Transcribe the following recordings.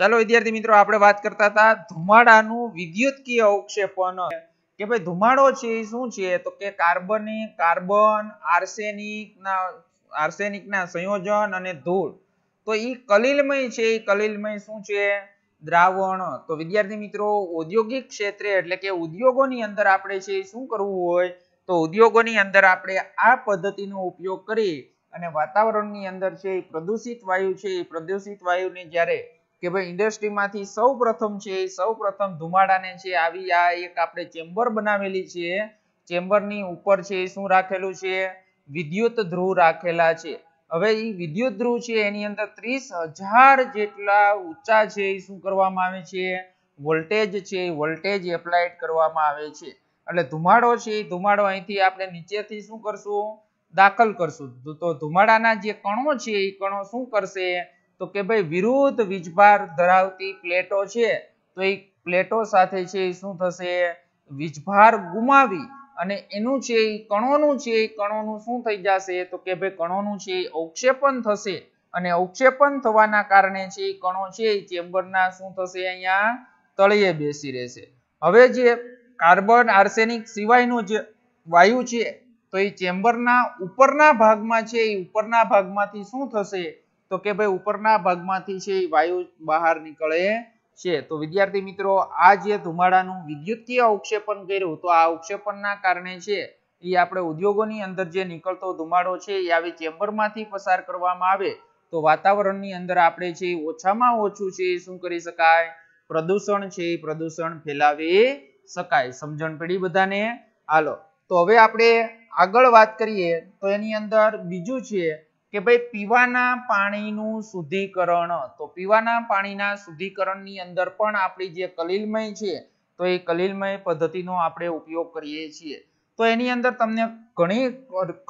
ચાલો વિદ્યાર્થી મિત્રો આપણે વાત કરતા હતા ધુમાડાનું વિદ્યુતકીય અવક્ષેપણ કે ભાઈ ધુમાડો છે એ શું છે તો કે કાર્બનિક કાર્બન આર્સેનિકના આર્સેનિકના સંયોજન અને ધૂળ તો એ કલિલમય છે એ કલિલમય શું છે દ્રાવણ તો વિદ્યાર્થી મિત્રો ઔદ્યોગિક ક્ષેત્રે એટલે કે ઉદ્યોગોની અંદર આપણે છે શું કરવું હોય તો ઉદ્યોગોની અંદર આપણે આ પદ્ધતિનો ઉપયોગ કરી અને વાતાવરણની અંદર છે પ્રદૂષિત વાયુ છે એ પ્રદૂષિત વાયુને જ્યારે કે ભાઈ ઇન્ડસ્ટ્રીમાંથી સૌ પ્રથમ છે સૌ પ્રથમ ધુમાડાને છે આવી આ એક આપણે ચેમ્બર બનાવેલી છે ચેમ્બરની ઉપર છે શું રાખેલું છે વિદ્યુત ધ્રુવ રાખેલા છે હવે એ વિદ્યુત ધ્રુવ છે એની અંદર ત્રીસ જેટલા ઊંચા છે એ શું કરવામાં આવે છે વોલ્ટેજ છે એ વોલ્ટેજ એપ્લાયડ કરવામાં આવે છે એટલે ધુમાડો છે એ ધુમાડો અહીંથી આપણે નીચેથી શું કરશું દાખલ કરશું તો ધુમાડાના જે કણો છે એ કણો શું કરશે તો કે ભાઈ વિરુદ્ધ વીજભાર ધરાવતી પ્લેટો છે તો એ પ્લેટો સાથે છે શું થશે વીજભાર ગુમાવી અને એનું છે એ કણોનું છે એ કણોનું શું થઈ જશે તો કે ભાઈ કણોનું છે એ અવક્ષેપણ થશે અને અવક્ષેપણ થવાના કારણે છે એ કણો છે એ ચેમ્બરના શું થશે અહીંયા તળિયે બેસી રહેશે હવે જે કાર્બન આર્સેનિક સિવાયનો જે વાયુ છે તો એ ચેમ્બરના ઉપરના ભાગમાં છે એ ઉપરના ભાગમાંથી શું થશે તો કે ભાઈ ઉપરના ભાગમાંથી છે એ વાયુ બહાર નીકળે છે તો વિદ્યાર્થી મિત્રો આ જે ધુમાડાનું વિદ્યુતીય ઉક્ષેપણ કર્યું તો આ ઉક્ષેપણના કારણે છે એ આપણે ઉદ્યોગોની અંદર જે નીકળતો ધુમાડો છે એ આવી ચેમ્બરમાંથી પસાર કરવામાં આવે તો વાતાવરણની અંદર આપણે છે ઓછામાં ઓછું છે શું કરી શકાય પ્રદૂષણ છે પ્રદૂષણ ફેલાવી શકાય સમજણ પડી બધાને હાલો તો હવે આપણે આગળ વાત કરીએ તો એની અંદર બીજું છે કે ભાઈ પીવાના પાણીનું શુદ્ધિકરણ તો પીવાના પાણીના શુદ્ધિકરણની અંદર પણ આપણી જે કલીલમય છે તો એ કલીલમય પદ્ધતિનો આપણે ઉપયોગ કરીએ છીએ તો એની અંદર તમને ઘણી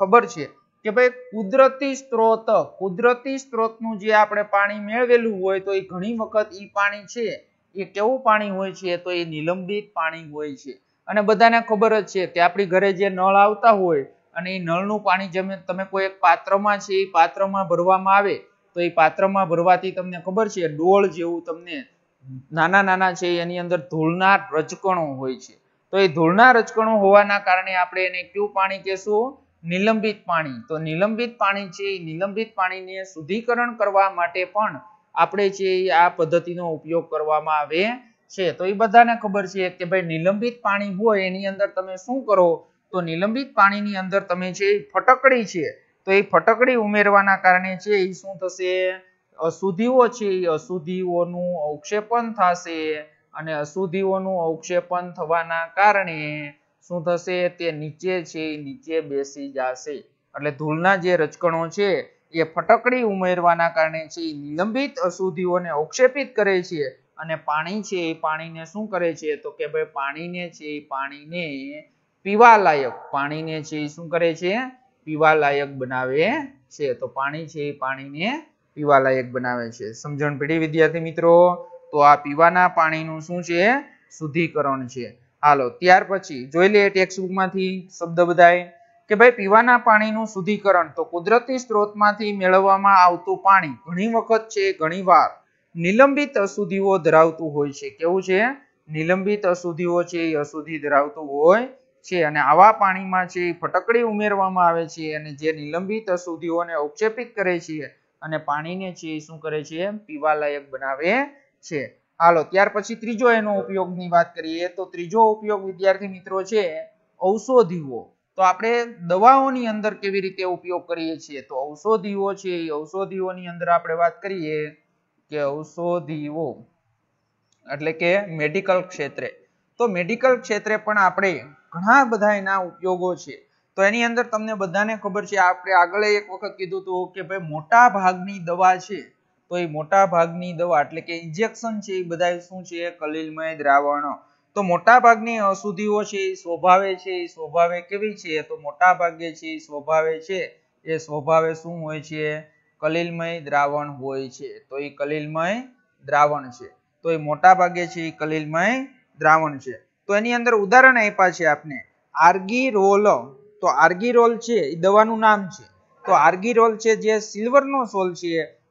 ખબર છે કે ભાઈ કુદરતી સ્ત્રોત કુદરતી સ્ત્રોતનું જે આપણે પાણી મેળવેલું હોય તો એ ઘણી વખત એ પાણી છે એ કેવું પાણી હોય છે તો એ નિલંબિત પાણી હોય છે અને બધાને ખબર જ છે કે આપણી ઘરે જે નળ આવતા હોય અને એ નળનું પાણી જેમ તમે કોઈ એક પાત્રમાં છે એ પાત્રમાં ભરવામાં આવે તો એ પાત્રમાં ભરવાથી તમને ખબર છે ડોળ જેવું તમને નાના નાના છે એની અંદર ધૂળના રજકણો હોય છે તો એ ધૂળના રજકણો હોવાના કારણે આપણે એને કયું પાણી કહેશું નિલંબિત પાણી તો નિલંબિત પાણી છે એ નિલંબિત પાણીને શુદ્ધિકરણ કરવા માટે પણ આપણે છે આ પદ્ધતિનો ઉપયોગ કરવામાં આવે છે તો એ બધાને ખબર છે કે ભાઈ નિલંબિત પાણી હોય એની અંદર તમે શું કરો તો નિલંબિત પાણીની અંદર તમે જે ફટકડી છે તો એ ફટકડી ઉમેરવાના કારણે છે એ શું થશે અશુદ્ધિઓ છે એ અશુદ્ધિઓનું અવક્ષેપણ થશે અને અશુદ્ધિઓનું અવક્ષેપણ થવાના કારણે શું થશે તે નીચે છે નીચે બેસી જશે એટલે ધૂળના જે રચકણો છે એ ફટકડી ઉમેરવાના કારણે છે એ નિલંબિત અશુદ્ધિઓને અવક્ષેપિત કરે છે અને પાણી છે એ પાણીને શું કરે છે તો કે ભાઈ પાણીને છે એ પાણીને પીવાલાયક પાણીને છે એ શું કરે છે પીવાલાયક બનાવે છે તો પાણી છે એ પાણીને પીવાલાયક બનાવે છે સમજણ પડી વિદ્યાર્થી મિત્રો તો આ પીવાના પાણીનું શું છે શુદ્ધિકરણ છે હાલો ત્યાર પછી જોઈ લઈએ ટેક્સ્ટ બુકમાંથી શબ્દ બધાય કે ભાઈ પીવાના પાણીનું શુદ્ધિકરણ તો કુદરતી સ્ત્રોતમાંથી મેળવવામાં આવતું પાણી ઘણી વખત છે ઘણી વાર નિલંબિત અશુદ્ધિઓ ધરાવતું હોય છે કેવું છે નિલંબિત અશુદ્ધિઓ છે એ અશુદ્ધિ ધરાવતું હોય છે અને આવા પાણીમાં છે ફટકડી ઉમેરવામાં આવે છે અને જે નિલંબિત અશુદ્ધિઓને અવક્ષેપિત કરે છે અને પાણીને છે એ શું કરે છે પીવાલાયક બનાવે છે હાલો ત્યાર પછી ત્રીજો એનો ઉપયોગની વાત કરીએ તો ત્રીજો ઉપયોગ વિદ્યાર્થી મિત્રો છે ઔષધિઓ તો આપણે દવાઓની અંદર કેવી રીતે ઉપયોગ કરીએ છીએ તો ઔષધિઓ છે એ ઔષધિઓની અંદર આપણે વાત કરીએ કે ઔષધિઓ એટલે કે મેડિકલ ક્ષેત્રે તો મેડિકલ ક્ષેત્રે પણ આપણે ઘણા બધા એના ઉપયોગો છે તો એની અંદર તમને બધાને ખબર છે આપણે આગળ એક વખત કીધું હતું કે ભાઈ મોટા ભાગની દવા છે તો એ મોટા ભાગની દવા એટલે કે ઇન્જેક્શન છે એ બધા શું છે કલીલમય દ્રાવણ તો મોટા ભાગની અશુદ્ધિઓ છે એ સ્વભાવે છે એ સ્વભાવે કેવી છે તો મોટા ભાગે છે એ સ્વભાવે છે એ સ્વભાવે શું હોય છે કલીલમય દ્રાવણ હોય છે તો એ કલીલમય દ્રાવણ છે તો એ મોટા ભાગે છે એ કલીલમય દ્રાવણ છે તો એની અંદર ઉદાહરણ આપ્યા છે આપને આર્ગીરોલ તો આર્ગીરોલ છે એ દવાનું નામ છે તો આર્ગીરોલ છે જે સિલ્વરનો સોલ છે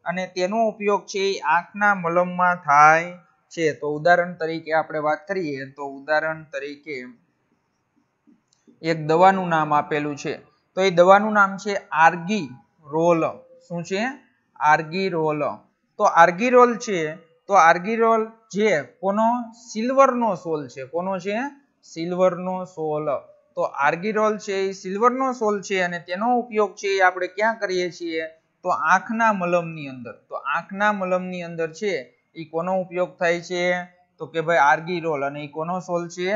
અને તેનો ઉપયોગ છે એ આંખના મલમમાં થાય છે તો ઉદાહરણ તરીકે આપણે વાત કરીએ તો ઉદાહરણ તરીકે એક દવાનું નામ આપેલું છે તો એ દવાનું નામ છે આર્ગી રોલ શું છે આર્ગી રોલ તો આર્ગી રોલ છે તો આર્ગિરોલ જે કોનો સિલ્વરનો સોલ છે કોનો છે સિલ્વરનો સોલ તો આર્ગિરોલ છે એ સિલ્વરનો સોલ છે અને તેનો ઉપયોગ છે એ આપણે ક્યાં કરીએ છીએ તો આંખના મલમની અંદર તો આંખના મલમની અંદર છે એ કોનો ઉપયોગ થાય છે તો કે ભાઈ આર્ગિરોલ અને એ કોનો સોલ છે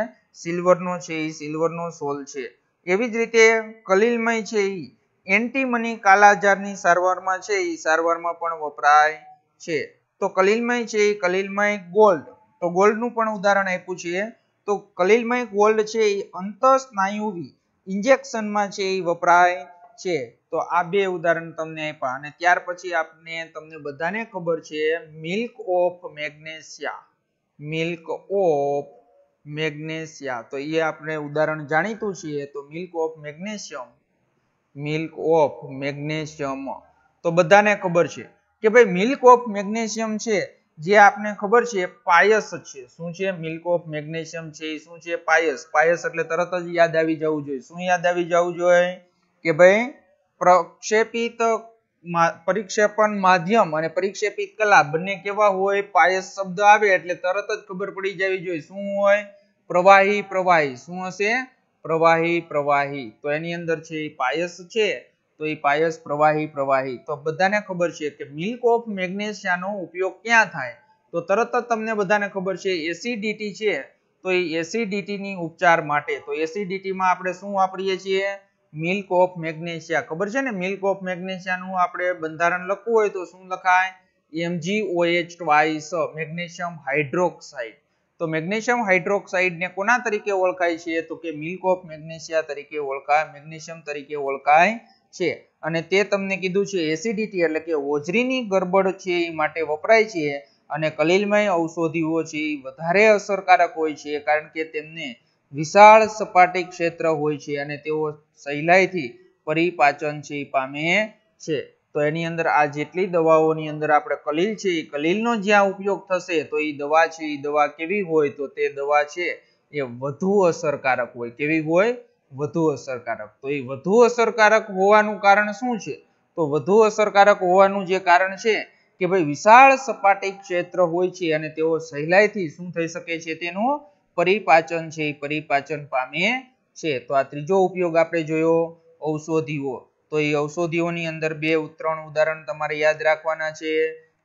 સિલ્વરનો છે એ સિલ્વરનો સોલ છે એવી જ રીતે કલીલમય છે એ એન્ટીમની કાલાજારની સારવારમાં છે એ સારવારમાં પણ વપરાય છે તો કલીલમય છે એ કલીલમય ગોલ્ડ તો ગોલ્ડનું પણ ઉદાહરણ આપ્યું છે તો કલીલમય ગોલ્ડ છે એ સ્નાયુવી ઇન્જેક્શનમાં છે એ વપરાય છે તો આ બે ઉદાહરણ તમને આપ્યા અને ત્યાર પછી આપને તમને બધાને ખબર છે milk of magnesia milk of magnesia તો એ આપણે ઉદાહરણ જાણીતું છે તો milk of magnesium milk of magnesium તો બધાને ખબર છે કે ભાઈ મિલ્ક ઓફ મેગ્નેશિયમ છે જે આપને ખબર છે પાયસ છે શું છે મિલ્ક ઓફ મેગ્નેશિયમ છે એ શું છે પાયસ પાયસ એટલે તરત જ યાદ આવી જવું જોઈએ શું યાદ આવી જવું જોઈએ કે ભાઈ પ્રક્ષેપિત પરિક્ષેપણ માધ્યમ અને પરિક્ષેપિત કલા બંને કેવા હોય પાયસ શબ્દ આવે એટલે તરત જ ખબર પડી જવી જોઈએ શું હોય પ્રવાહી પ્રવાહી શું હશે પ્રવાહી પ્રવાહી તો એની અંદર છે પાયસ છે તો એ પાયસ પ્રવાહી પ્રવાહી તો બધાને ખબર છે કે મિલ્ક ઓફ મેગ્નેશિયાનો ઉપયોગ ક્યાં થાય તો તરત જ તમને બધાને ખબર છે એસિડિટી છે તો એ એસિડિટીની ઉપચાર માટે તો એસિડિટીમાં આપણે શું વાપરીએ છીએ મિલ્ક ઓફ મેગ્નેશિયા ખબર છે ને મિલ્ક ઓફ મેગ્નેશિયાનું આપણે બંધારણ લખવું હોય તો શું લખાય MgOH ટ્વાઇસ મેગ્નેશિયમ હાઇડ્રોક્સાઇડ તો મેગ્નેશિયમ હાઇડ્રોક્સાઇડ ને કોના તરીકે ઓળખાય છે તો કે મિલ્ક ઓફ મેગ્નેશિયા તરીકે ઓળખાય મેગ્નેશિયમ તરીકે ઓળખાય છે અને તે તમને કીધું છે એસિડિટી એટલે કે હોજરીની ગરબડ છે એ માટે વપરાય છે અને કલીલમય ઔષધિઓ છે એ વધારે અસરકારક હોય છે કારણ કે તેમને વિશાળ સપાટી ક્ષેત્ર હોય છે અને તેઓ સહેલાઈથી પરિપાચન છે એ પામે છે તો એની અંદર આ જેટલી દવાઓની અંદર આપણે કલીલ છે એ કલીલનો જ્યાં ઉપયોગ થશે તો એ દવા છે એ દવા કેવી હોય તો તે દવા છે એ વધુ અસરકારક હોય કેવી હોય વધુ અસરકારક તો એ વધુ અસરકારક હોવાનું કારણ શું છે તો વધુ અસરકારક હોવાનું જે કારણ છે કે ભાઈ વિશાળ સપાટી ક્ષેત્ર હોય છે અને તેઓ સહેલાઈથી શું થઈ શકે છે તેનું પરિપાચન છે પરિપાચન પામે છે તો આ ત્રીજો ઉપયોગ આપણે જોયો ઔષધિઓ તો એ ઔષધિઓની અંદર બે ત્રણ ઉદાહરણ તમારે યાદ રાખવાના છે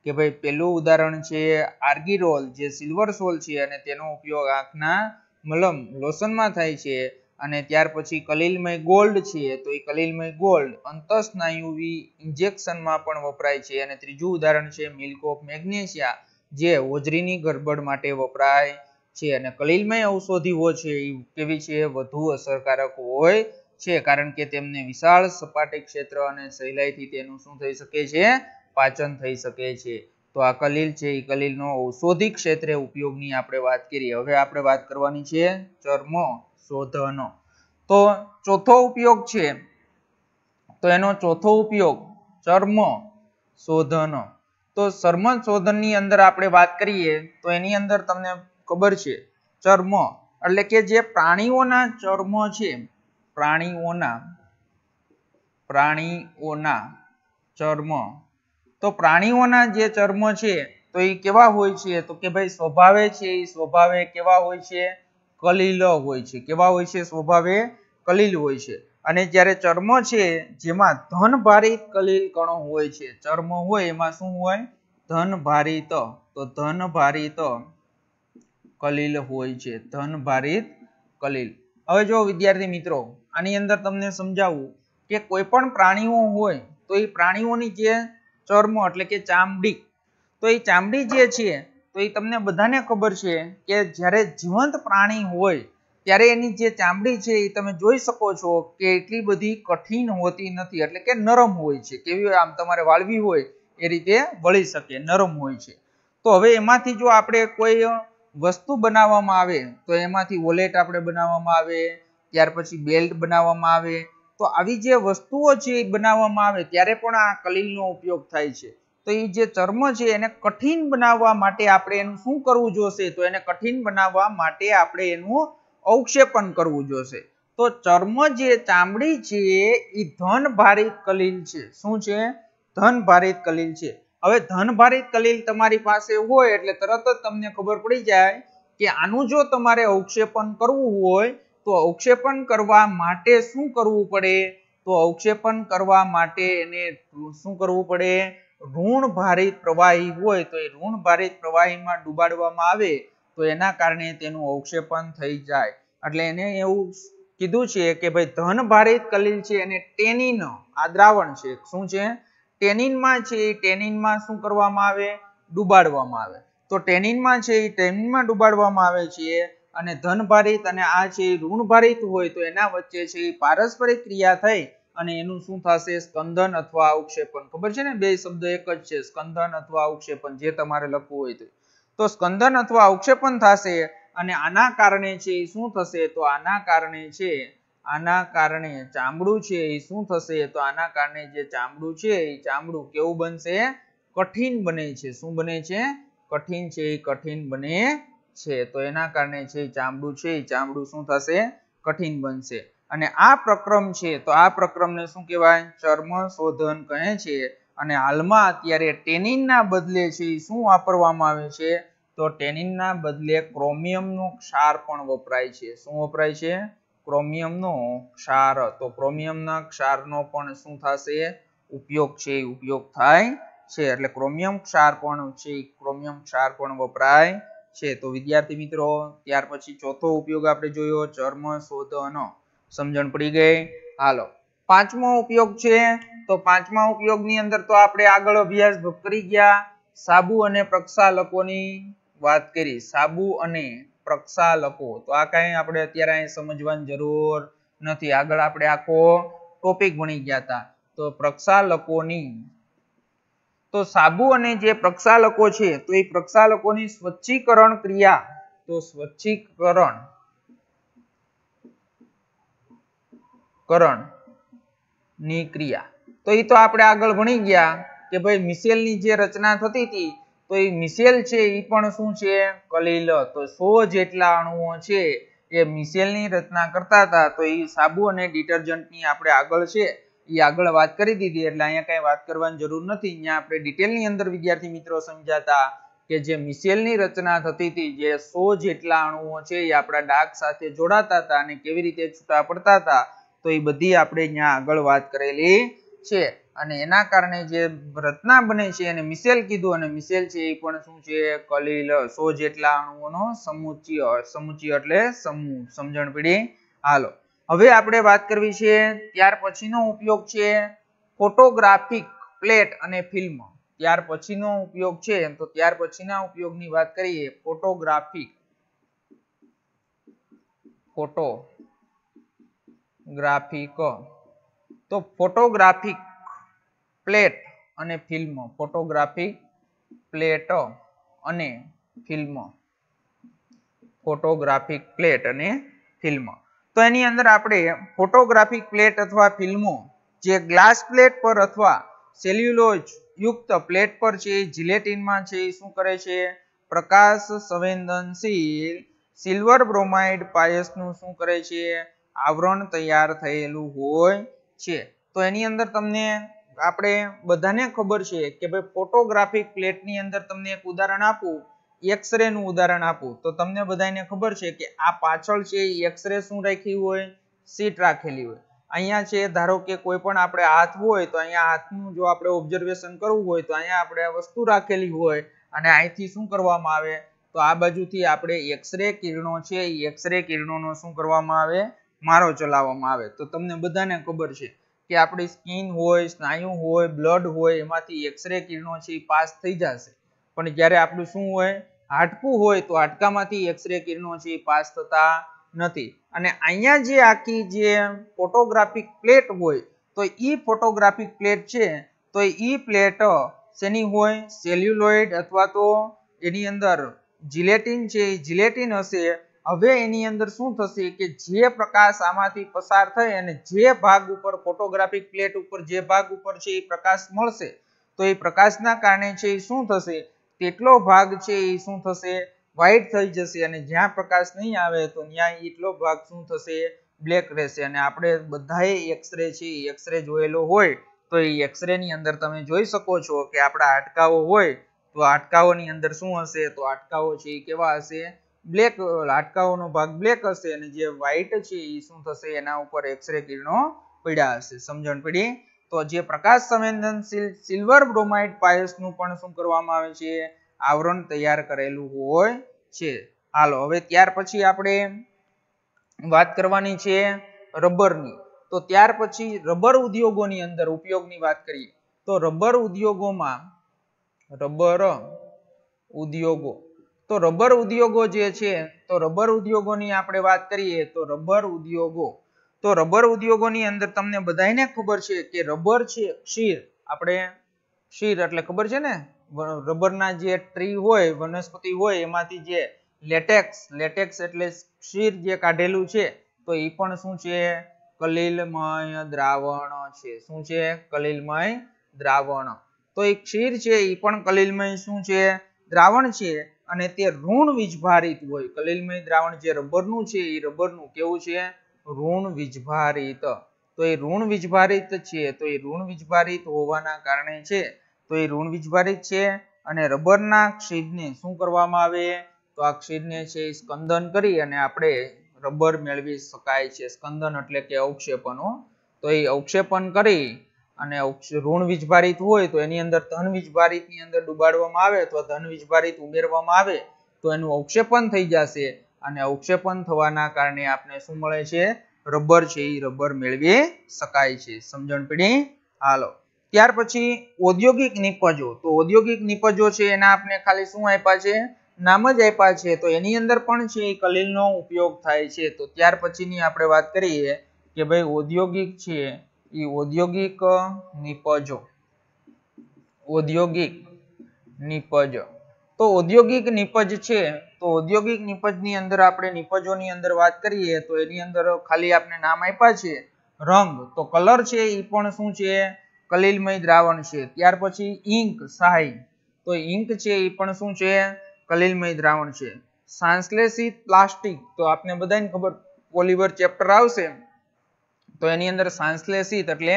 કે ભાઈ પેલું ઉદાહરણ છે આર્ગીરોલ જે સિલ્વર સોલ છે અને તેનો ઉપયોગ આંખના મલમ લોશનમાં થાય છે અને ત્યાર પછી કલીલમય ગોલ્ડ છે તો એ કલીલમય ગોલ્ડ અંતઃસ્નાયુવી ઇન્જેક્શનમાં પણ વપરાય છે અને ત્રીજું ઉદાહરણ છે મિલ્ક ઓફ મેગ્નેશિયા જે હોજરીની ગરબડ માટે વપરાય છે અને કલીલમય ઔષધિઓ છે એ કેવી છે વધુ અસરકારક હોય છે કારણ કે તેમને વિશાળ સપાટી ક્ષેત્ર અને સહેલાઈથી તેનું શું થઈ શકે છે પાચન થઈ શકે છે તો આ કલીલ છે એ કલીલનો ઔષધિ ક્ષેત્રે ઉપયોગની આપણે વાત કરીએ હવે આપણે વાત કરવાની છે ચર્મો શોધનો તો ચોથો ઉપયોગ છે તો એનો ચોથો ઉપયોગ ચર્મ શોધનો તો ચર્મ શોધનની અંદર આપણે વાત કરીએ તો એની અંદર તમને ખબર છે ચર્મ એટલે કે જે પ્રાણીઓના ચર્મ છે પ્રાણીઓના પ્રાણીઓના ચર્મ તો પ્રાણીઓના જે ચર્મ છે તો એ કેવા હોય છે તો કે ભાઈ સ્વભાવે છે એ સ્વભાવે કેવા હોય છે કલીલ હોય છે કેવા હોય છે સ્વભાવે કલિલ હોય છે અને જ્યારે ચર્મ છે જેમાં ધન ભારિત કલીલ કણો હોય છે ચર્મ હોય એમાં શું હોય ધન ભારિત તો ધન ભારિત કલિલ હોય છે ધન ભારિત કલિલ હવે જો વિદ્યાર્થી મિત્રો આની અંદર તમને સમજાવું કે કોઈ પણ પ્રાણીઓ હોય તો એ પ્રાણીઓની જે ચર્મ એટલે કે ચામડી તો એ ચામડી જે છે તો એ તમને બધાને ખબર છે કે જ્યારે જીવંત પ્રાણી હોય ત્યારે એની જે ચામડી છે એ તમે જોઈ શકો છો કે એટલી બધી કઠિન હોતી નથી એટલે કે નરમ હોય છે કેવી આમ તમારે વાળવી હોય એ રીતે વળી શકે નરમ હોય છે તો હવે એમાંથી જો આપણે કોઈ વસ્તુ બનાવવામાં આવે તો એમાંથી વોલેટ આપણે બનાવવામાં આવે ત્યાર પછી બેલ્ટ બનાવવામાં આવે તો આવી જે વસ્તુઓ છે એ બનાવવામાં આવે ત્યારે પણ આ કલીલનો ઉપયોગ થાય છે તો એ જે ચર્મ છે એને કઠિન બનાવવા માટે આપણે એનું શું કરવું જોશે તો એને કઠિન બનાવવા માટે આપણે એનું અવક્ષેપણ કરવું જોશે તો ચર્મ જે ચામડી છે એ ધન ભારિત કલીલ છે શું છે ધન ભારિત કલીલ છે હવે ધન ભારિત કલીલ તમારી પાસે હોય એટલે તરત જ તમને ખબર પડી જાય કે આનું જો તમારે અવક્ષેપણ કરવું હોય તો અવક્ષેપણ કરવા માટે શું કરવું પડે તો અવક્ષેપણ કરવા માટે એને શું કરવું પડે ઋણ ભારિત પ્રવાહી હોય તો એ ઋણ ભારિત પ્રવાહીમાં ડૂબાડવામાં આવે તો એના કારણે તેનું અવક્ષેપણ થઈ જાય એટલે એને એવું કીધું છે કે ભાઈ ધન ભારિત કલીલ છે અને ટેનિન આ દ્રાવણ છે શું છે ટેનિનમાં છે એ ટેનિનમાં શું કરવામાં આવે ડૂબાડવામાં આવે તો ટેનિનમાં છે એ ટેનિનમાં ડૂબાડવામાં આવે છે અને ધન ભારિત અને આ છે ઋણ ભારિત હોય તો એના વચ્ચે છે એ પારસ્પરિક ક્રિયા થઈ અને એનું શું થશે સ્કંદન અથવા અવક્ષેપણ ખબર છે ને બે શબ્દ એક જ છે સ્કંદન અથવા અવક્ષેપણ જે તમારે લખવું હોય તો સ્કંદન અથવા અવક્ષેપણ થશે અને આના કારણે છે એ શું થશે તો આના કારણે છે આના કારણે ચામડું છે એ શું થશે તો આના કારણે જે ચામડું છે એ ચામડું કેવું બનશે કઠિન બને છે શું બને છે કઠિન છે એ કઠિન બને છે તો એના કારણે છે ચામડું છે એ ચામડું શું થશે કઠિન બનશે અને આ પ્રક્રમ છે તો આ પ્રક્રમને શું કહેવાય ચર્મ શોધન કહે છે અને હાલમાં અત્યારે ટેનિનના બદલે છે શું વાપરવામાં આવે છે તો ટેનિનના બદલે ક્રોમિયમનો ક્ષાર પણ વપરાય છે શું વપરાય છે ક્રોમિયમનો ક્ષાર તો ક્રોમિયમના ક્ષારનો પણ શું થશે ઉપયોગ છે ઉપયોગ થાય છે એટલે ક્રોમિયમ ક્ષાર પણ છે ક્રોમિયમ ક્ષાર પણ વપરાય છે તો વિદ્યાર્થી મિત્રો ત્યાર પછી ચોથો ઉપયોગ આપણે જોયો ચર્મ શોધન સમજણ પડી ગઈ હાલો પાંચમો ઉપયોગ છે તો પાંચમા ઉપયોગની અંદર તો આપણે આગળ અભ્યાસ કરી ગયા સાબુ અને પ્રક્ષાલકોની વાત કરી સાબુ અને પ્રક્ષાલકો તો આ કાંઈ આપણે અત્યારે અહીં સમજવાની જરૂર નથી આગળ આપણે આખો ટોપિક ભણી ગયા હતા તો પ્રક્ષાલકોની તો સાબુ અને જે પ્રક્ષાલકો છે તો એ પ્રક્ષાલકોની સ્વચ્છીકરણ ક્રિયા તો સ્વચ્છીકરણ કરણની ક્રિયા તો એ તો આપણે આગળ ભણી ગયા કે ભાઈ મિસેલની જે રચના થતી હતી તો એ મિસેલ છે એ પણ શું છે કલીલ તો સો જેટલા અણુઓ છે એ મિસેલની રચના કરતા હતા તો એ સાબુ અને ડિટર્જન્ટની આપણે આગળ છે એ આગળ વાત કરી દીધી એટલે અહીંયા કઈ વાત કરવાની જરૂર નથી અહીંયા આપણે ડિટેલની અંદર વિદ્યાર્થી મિત્રો સમજાતા કે જે મિસેલની રચના થતી હતી જે સો જેટલા અણુઓ છે એ આપણા ડાક સાથે જોડાતા હતા અને કેવી રીતે છૂટા પડતા હતા તો એ બધી આપણે અહીંયા આગળ વાત કરેલી છે અને એના કારણે જે રચના બને છે એને મિસેલ કીધું અને મિસેલ છે એ પણ શું છે કલીલ સો જેટલા અણુઓનો સમુચય સમુચય એટલે સમૂહ સમજણ પડી હાલો હવે આપણે વાત કરવી છે ત્યાર પછીનો ઉપયોગ છે ફોટોગ્રાફિક પ્લેટ અને ફિલ્મ ત્યાર પછીનો ઉપયોગ છે તો ત્યાર પછીના ઉપયોગની વાત કરીએ ફોટોગ્રાફિક ફોટો ગ્રાફિક તો ફોટોગ્રાફિક પ્લેટ અને ફિલ્મ ફોટોગ્રાફિક પ્લેટ અને ફિલ્મ ફોટોગ્રાફિક પ્લેટ અને ફિલ્મ તો એની અંદર આપણે ફોટોગ્રાફિક પ્લેટ અથવા ફિલ્મો જે ગ્લાસ પ્લેટ પર અથવા સેલ્યુલોજ યુક્ત પ્લેટ પર છે જિલેટિનમાં છે શું કરે છે પ્રકાશ સંવેદનશીલ સિલ્વર બ્રોમાઇડ પાયસનું શું કરે છે આવરણ તૈયાર થયેલું હોય છે તો એની અંદર તમને આપણે બધાને ખબર છે કે ભાઈ ફોટોગ્રાફિક પ્લેટની અંદર તમને એક ઉદાહરણ આપું એક્સરે નું ઉદાહરણ આપું તો તમને બધાને ખબર છે કે આ પાછળ છે એક્સરે શું રાખ્યું હોય સીટ રાખેલી હોય અહીંયા છે ધારો કે કોઈ પણ આપણે હાથ હોય તો અહીંયા હાથનું જો આપણે ઓબ્ઝર્વેશન કરવું હોય તો અહીંયા આપણે આ વસ્તુ રાખેલી હોય અને અહીંથી શું કરવામાં આવે તો આ બાજુથી આપણે એક્સરે કિરણો છે એ એક્સરે કિરણોનો શું કરવામાં આવે મારો ચલાવવામાં આવે તો તમને બધાને ખબર છે કે આપણી સ્કિન હોય સ્નાયુ હોય બ્લડ હોય એમાંથી એક્સરે કિરણો છે એ પાસ થઈ જશે પણ જ્યારે આપણું શું હોય હાડકું હોય તો હાડકામાંથી એક્સરે કિરણો છે એ પાસ થતા નથી અને અહીંયા જે આખી જે ફોટોગ્રાફિક પ્લેટ હોય તો એ ફોટોગ્રાફિક પ્લેટ છે તો એ પ્લેટ શેની હોય સેલ્યુલોઇડ અથવા તો એની અંદર જિલેટિન છે એ જિલેટિન હશે હવે એની અંદર શું થશે કે જે પ્રકાશ આમાંથી પસાર થાય અને જે ભાગ ઉપર ફોટોગ્રાફિક પ્લેટ ઉપર જે ભાગ ઉપર છે એ પ્રકાશ મળશે તો એ પ્રકાશના કારણે છે એ શું થશે તેટલો ભાગ છે એ શું થશે વ્હાઇટ થઈ જશે અને જ્યાં પ્રકાશ નહીં આવે તો ત્યાં એટલો ભાગ શું થશે બ્લેક રહેશે અને આપણે બધાએ એક્સરે છે એ એક્સરે જોયેલો હોય તો એ એક્સરે ની અંદર તમે જોઈ શકો છો કે આપણા હાડકાઓ હોય તો હાડકાઓની અંદર શું હશે તો હાડકાઓ છે એ કેવા હશે બ્લેક લાટકાઓનો ભાગ બ્લેક હશે અને જે વ્હાઇટ છે એ શું થશે એના ઉપર એક્સરે કિરણો પડ્યા હશે સમજણ પડી તો જે પ્રકાશ સંવેદનશીલ સિલ્વર બ્રોમાઇડ પાયસનું પણ શું કરવામાં આવે છે આવરણ તૈયાર કરેલું હોય છે હાલો હવે ત્યાર પછી આપણે વાત કરવાની છે રબરની તો ત્યાર પછી રબર ઉદ્યોગોની અંદર ઉપયોગની વાત કરીએ તો રબર ઉદ્યોગોમાં રબર ઉદ્યોગો તો રબર ઉદ્યોગો જે છે તો રબર ઉદ્યોગોની આપણે વાત કરીએ તો રબર ઉદ્યોગો તો રબર ઉદ્યોગોની અંદર તમને બધાને ખબર છે કે રબર છે ક્ષીર આપણે ક્ષીર એટલે ખબર છે ને રબરના જે ટ્રી હોય વનસ્પતિ હોય એમાંથી જે લેટેક્સ લેટેક્સ એટલે ક્ષીર જે કાઢેલું છે તો એ પણ શું છે કલીલમય દ્રાવણ છે શું છે કલીલમય દ્રાવણ તો એ ક્ષીર છે એ પણ કલીલમય શું છે દ્રાવણ છે અને તે ઋણ વીજભારિત હોય કલીલમય દ્રાવણ જે રબરનું છે એ રબરનું કેવું છે ઋણ વીજભારિત તો એ ઋણ વીજભારિત છે તો એ ઋણ વીજભારિત હોવાના કારણે છે તો એ ઋણ વીજભારિત છે અને રબરના ક્ષીરને શું કરવામાં આવે તો આ ક્ષીરને છે એ સ્કંદન કરી અને આપણે રબર મેળવી શકાય છે સ્કંદન એટલે કે અવક્ષેપનો તો એ અવક્ષેપન કરી અને ઋણ વીજભારિત હોય તો એની અંદર ધન ની અંદર ડુબાડવામાં આવે અથવા ધન વીજભારિત ઉમેરવામાં આવે તો એનું અવક્ષેપણ થઈ જશે અને અવક્ષેપણ થવાના કારણે આપણે શું મળે છે રબર છે એ રબર મેળવી શકાય છે સમજણ પડી હાલો ત્યાર પછી ઔદ્યોગિક નિપજો તો ઔદ્યોગિક નિપજો છે એના આપણે ખાલી શું આપ્યા છે નામ જ આપ્યા છે તો એની અંદર પણ છે એ કલીલનો ઉપયોગ થાય છે તો ત્યાર પછીની આપણે વાત કરીએ કે ભાઈ ઔદ્યોગિક છે એ ઔદ્યોગિક નિપજો ઔદ્યોગિક નિપજ તો ઔદ્યોગિક નિપજ છે તો ઔદ્યોગિક નિપજની અંદર આપણે નિપજોની અંદર વાત કરીએ તો એની અંદર ખાલી આપણે નામ આપ્યા છે રંગ તો કલર છે એ પણ શું છે કલીલમય દ્રાવણ છે ત્યાર પછી ઇંક સહાય તો ઇંક છે એ પણ શું છે કલીલમય દ્રાવણ છે સાંશ્લેષિત પ્લાસ્ટિક તો આપને બધાને ખબર પોલિવર ચેપ્ટર આવશે તો એની અંદર સાંશ્લેષિત એટલે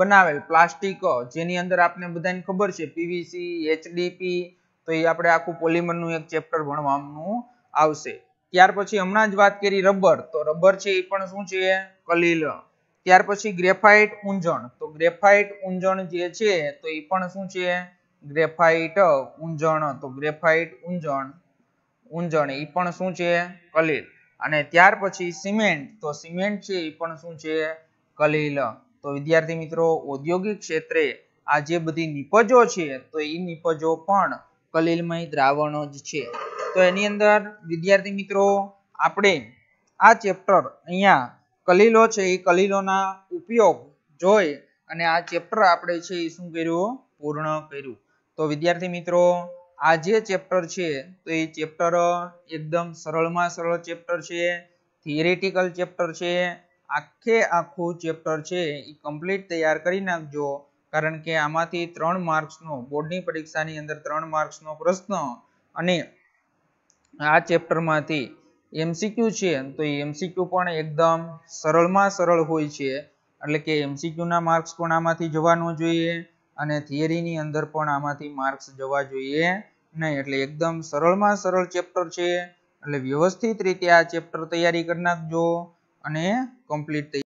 બનાવેલ પ્લાસ્ટિક જેની અંદર આપને બધાને ખબર છે પીવીસી એચડીપી તો એ આપણે આખું પોલિમરનું એક ચેપ્ટર ભણવાનું આવશે ત્યાર પછી હમણાં જ વાત કરી રબર તો રબર છે એ પણ શું છે કલીલ ત્યાર પછી ગ્રેફાઇટ ઊંજણ તો ગ્રેફાઇટ ઊંજણ જે છે તો એ પણ શું છે ગ્રેફાઇટ ઊંજણ તો ગ્રેફાઇટ ઊંજણ ઊંજણ એ પણ શું છે કલીલ અને ત્યાર પછી સિમેન્ટ તો સિમેન્ટ છે એ પણ શું છે કલીલ તો વિદ્યાર્થી મિત્રો ઔદ્યોગિક ક્ષેત્રે આ જે બધી નિપજો છે તો એ નિપજો પણ કલીલમય દ્રાવણ જ છે તો એની અંદર વિદ્યાર્થી મિત્રો આપણે આ ચેપ્ટર અહીંયા કલીલો છે એ કલીલોના ઉપયોગ જોઈ અને આ ચેપ્ટર આપણે છે એ શું કર્યું પૂર્ણ કર્યું તો વિદ્યાર્થી મિત્રો આ જે ચેપ્ટર છે તો એ ચેપ્ટર એકદમ સરળમાં સરળ ચેપ્ટર છે થિયરેટિકલ ચેપ્ટર છે આખે આખું ચેપ્ટર છે એ કમ્પ્લીટ તૈયાર કરી નાખજો કારણ કે આમાંથી ત્રણ માર્ક્સનો બોર્ડની પરીક્ષાની અંદર ત્રણ માર્ક્સનો પ્રશ્ન અને આ ચેપ્ટરમાંથી એમસીક્યુ છે તો એ એમસીક્યુ પણ એકદમ સરળમાં સરળ હોય છે એટલે કે એમસીક્યુના માર્ક્સ પણ આમાંથી જવાનું જોઈએ અને થિયરીની અંદર પણ આમાંથી માર્ક્સ જવા જોઈએ નહીં એટલે એકદમ સરળમાં સરળ ચેપ્ટર છે એટલે વ્યવસ્થિત રીતે આ ચેપ્ટર તૈયારી કરી નાખજો અને કમ્પ્લીટ